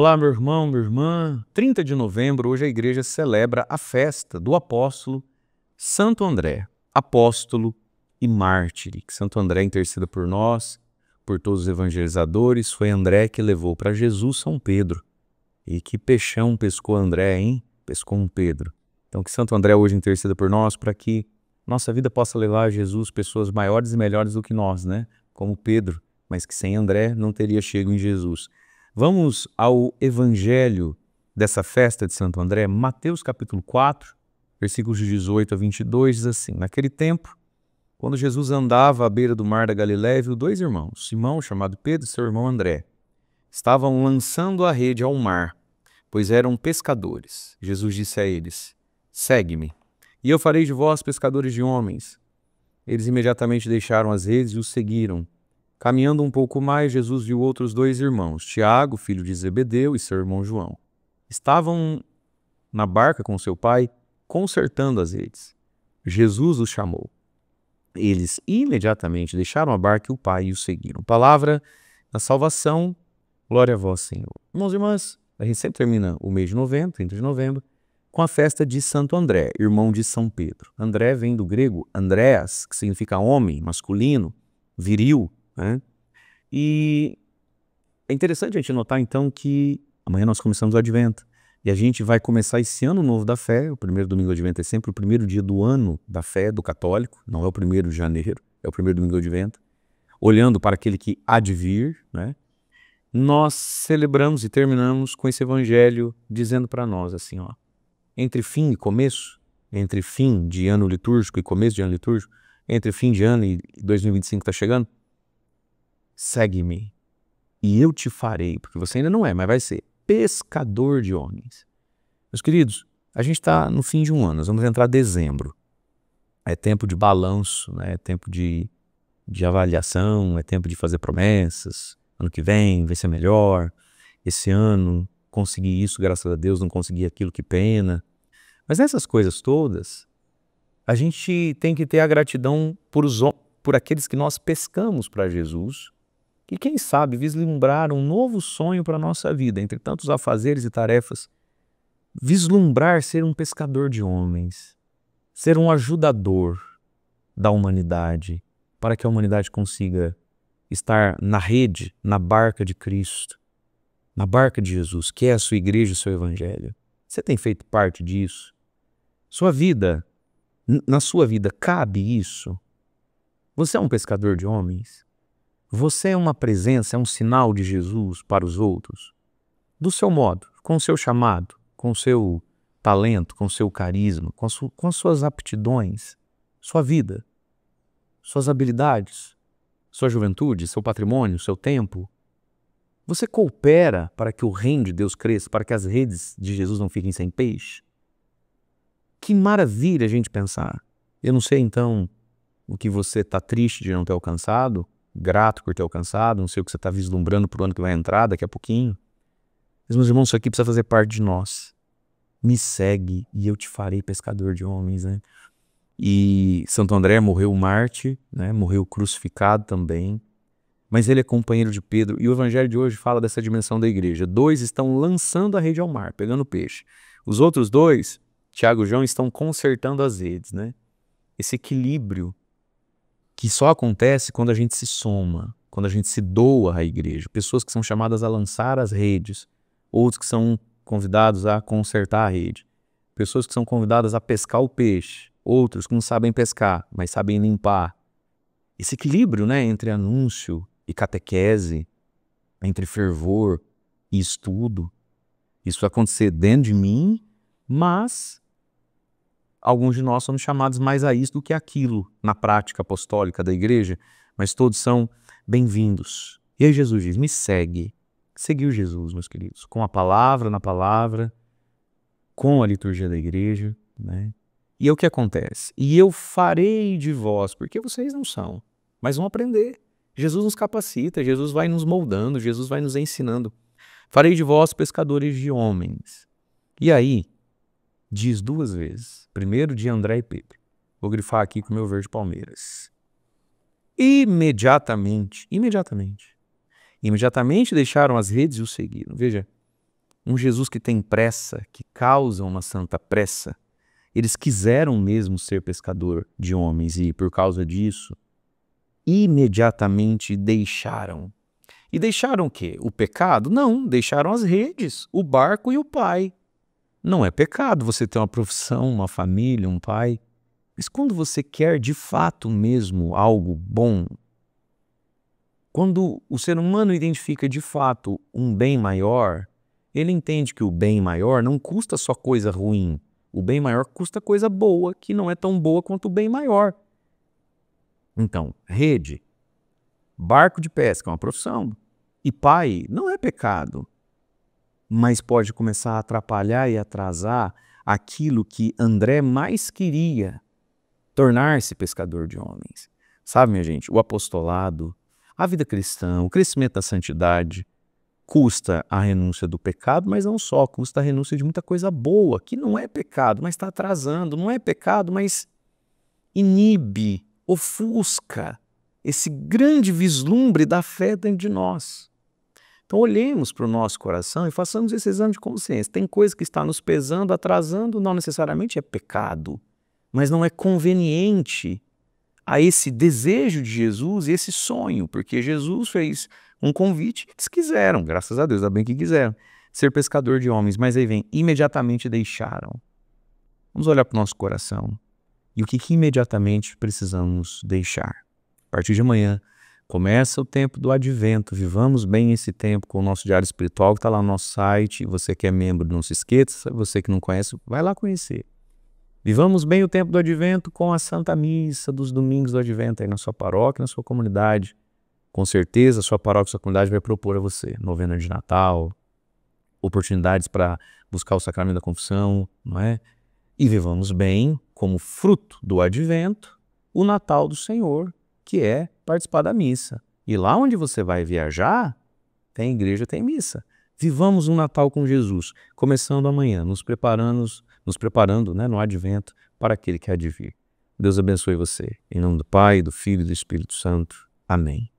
Olá, meu irmão, minha irmã. 30 de novembro, hoje a igreja celebra a festa do apóstolo Santo André, apóstolo e mártir. Que Santo André interceda por nós, por todos os evangelizadores. Foi André que levou para Jesus São Pedro. E que peixão pescou André, hein? Pescou um Pedro. Então, que Santo André hoje interceda por nós, para que nossa vida possa levar a Jesus pessoas maiores e melhores do que nós, né? Como Pedro, mas que sem André não teria chego em Jesus. Vamos ao evangelho dessa festa de Santo André, Mateus capítulo 4, versículos de 18 a 22, diz assim: Naquele tempo, quando Jesus andava à beira do mar da Galiléia, viu dois irmãos, Simão, chamado Pedro, e seu irmão André. Estavam lançando a rede ao mar, pois eram pescadores. Jesus disse a eles: Segue-me, e eu farei de vós pescadores de homens. Eles imediatamente deixaram as redes e os seguiram. Caminhando um pouco mais, Jesus viu outros dois irmãos, Tiago, filho de Zebedeu, e seu irmão João. Estavam na barca com seu pai, consertando as redes. Jesus os chamou. Eles imediatamente deixaram a barca e o pai e o seguiram. Palavra na salvação, glória a vós, Senhor. Irmãos e irmãs, a gente sempre termina o mês de novembro, 30 de novembro, com a festa de Santo André, irmão de São Pedro. André vem do grego Andréas, que significa homem, masculino, viril, né? E é interessante a gente notar então que amanhã nós começamos o Advento e a gente vai começar esse ano novo da fé. O primeiro domingo do Advento é sempre o primeiro dia do ano da fé do católico, não é o primeiro de janeiro, é o primeiro domingo do Advento. Olhando para aquele que advir, né? nós celebramos e terminamos com esse evangelho dizendo para nós assim, ó, entre fim e começo, entre fim de ano litúrgico e começo de ano litúrgico, entre fim de ano e 2025 está chegando, Segue-me e eu te farei, porque você ainda não é, mas vai ser pescador de homens. Meus queridos, a gente está no fim de um ano, nós vamos entrar dezembro. É tempo de balanço, né? é tempo de, de avaliação, é tempo de fazer promessas. Ano que vem vai ser melhor. Esse ano consegui isso, graças a Deus, não consegui aquilo, que pena. Mas nessas coisas todas, a gente tem que ter a gratidão por, os, por aqueles que nós pescamos para Jesus e, quem sabe, vislumbrar um novo sonho para a nossa vida, entre tantos afazeres e tarefas. Vislumbrar ser um pescador de homens, ser um ajudador da humanidade, para que a humanidade consiga estar na rede, na barca de Cristo, na barca de Jesus, que é a sua igreja e o seu evangelho. Você tem feito parte disso? Sua vida, na sua vida, cabe isso? Você é um pescador de homens? Você é uma presença, é um sinal de Jesus para os outros, do seu modo, com o seu chamado, com o seu talento, com o seu carisma, com, su com as suas aptidões, sua vida, suas habilidades, sua juventude, seu patrimônio, seu tempo. Você coopera para que o reino de Deus cresça, para que as redes de Jesus não fiquem sem peixe? Que maravilha a gente pensar. Eu não sei então o que você está triste de não ter alcançado, grato por ter alcançado, não sei o que você está vislumbrando para o ano que vai entrar daqui a pouquinho. Mas, meus irmãos, isso aqui precisa fazer parte de nós. Me segue e eu te farei pescador de homens, né? E Santo André morreu Marte, né? morreu crucificado também, mas ele é companheiro de Pedro. E o evangelho de hoje fala dessa dimensão da igreja. Dois estão lançando a rede ao mar, pegando peixe. Os outros dois, Tiago e João, estão consertando as redes. Né? Esse equilíbrio que só acontece quando a gente se soma, quando a gente se doa à igreja. Pessoas que são chamadas a lançar as redes, outros que são convidados a consertar a rede, pessoas que são convidadas a pescar o peixe, outros que não sabem pescar, mas sabem limpar. Esse equilíbrio né, entre anúncio e catequese, entre fervor e estudo, isso vai acontecer dentro de mim, mas alguns de nós somos chamados mais a isso do que aquilo na prática apostólica da igreja, mas todos são bem-vindos. E aí Jesus diz: me segue. Seguiu Jesus, meus queridos, com a palavra na palavra, com a liturgia da igreja, né? E é o que acontece? E eu farei de vós, porque vocês não são, mas vão aprender. Jesus nos capacita, Jesus vai nos moldando, Jesus vai nos ensinando. Farei de vós pescadores de homens. E aí, diz duas vezes. Primeiro de André e Pedro. Vou grifar aqui com meu verde Palmeiras. Imediatamente, imediatamente, imediatamente deixaram as redes e o seguiram. Veja, um Jesus que tem pressa, que causa uma santa pressa. Eles quiseram mesmo ser pescador de homens e, por causa disso, imediatamente deixaram. E deixaram o quê? O pecado? Não, deixaram as redes, o barco e o pai. Não é pecado você ter uma profissão, uma família, um pai. Mas quando você quer de fato mesmo algo bom, quando o ser humano identifica de fato um bem maior, ele entende que o bem maior não custa só coisa ruim. O bem maior custa coisa boa, que não é tão boa quanto o bem maior. Então, rede, barco de pesca é uma profissão. E pai não é pecado mas pode começar a atrapalhar e atrasar aquilo que André mais queria, tornar-se pescador de homens. Sabe, minha gente, o apostolado, a vida cristã, o crescimento da santidade, custa a renúncia do pecado, mas não só, custa a renúncia de muita coisa boa, que não é pecado, mas está atrasando, não é pecado, mas inibe, ofusca esse grande vislumbre da fé dentro de nós. Então, olhemos para o nosso coração e façamos esse exame de consciência. Tem coisa que está nos pesando, atrasando, não necessariamente é pecado, mas não é conveniente a esse desejo de Jesus e esse sonho, porque Jesus fez um convite, eles quiseram, graças a Deus, ainda bem que quiseram, ser pescador de homens, mas aí vem, imediatamente deixaram. Vamos olhar para o nosso coração e o que, que imediatamente precisamos deixar. A partir de amanhã, Começa o tempo do advento, vivamos bem esse tempo com o nosso diário espiritual que está lá no nosso site. Você que é membro, não se esqueça, você que não conhece, vai lá conhecer. Vivamos bem o tempo do advento com a Santa Missa dos domingos do advento aí na sua paróquia, na sua comunidade. Com certeza a sua paróquia, a sua comunidade vai propor a você novena de Natal, oportunidades para buscar o sacramento da confissão, não é? E vivamos bem, como fruto do advento, o Natal do Senhor, que é participar da missa. E lá onde você vai viajar, tem igreja, tem missa. Vivamos um Natal com Jesus, começando amanhã, nos preparando, nos preparando né, no advento para aquele que há de vir. Deus abençoe você. Em nome do Pai, do Filho e do Espírito Santo. Amém.